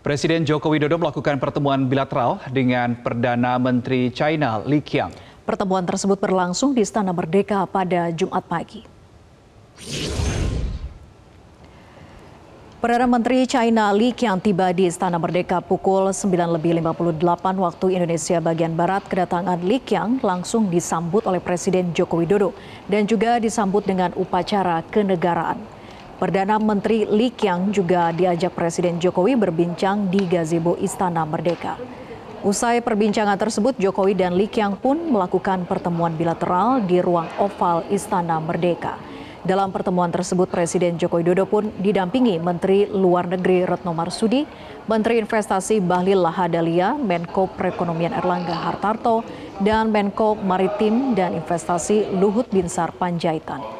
Presiden Joko Widodo melakukan pertemuan bilateral dengan Perdana Menteri China Li Qiang. Pertemuan tersebut berlangsung di Istana Merdeka pada Jumat pagi. Perdana Menteri China Li Qiang tiba di Istana Merdeka pukul 9.58 waktu Indonesia bagian Barat. Kedatangan Li Qiang langsung disambut oleh Presiden Joko Widodo dan juga disambut dengan upacara kenegaraan. Perdana Menteri Li Qiang juga diajak Presiden Jokowi berbincang di gazebo Istana Merdeka. Usai perbincangan tersebut, Jokowi dan Li Qiang pun melakukan pertemuan bilateral di ruang oval Istana Merdeka. Dalam pertemuan tersebut, Presiden Joko Widodo pun didampingi Menteri Luar Negeri Retno Marsudi, Menteri Investasi Bahlil Lahadalia, Menko Perekonomian Erlangga Hartarto, dan Menko Maritim dan Investasi Luhut Binsar Panjaitan.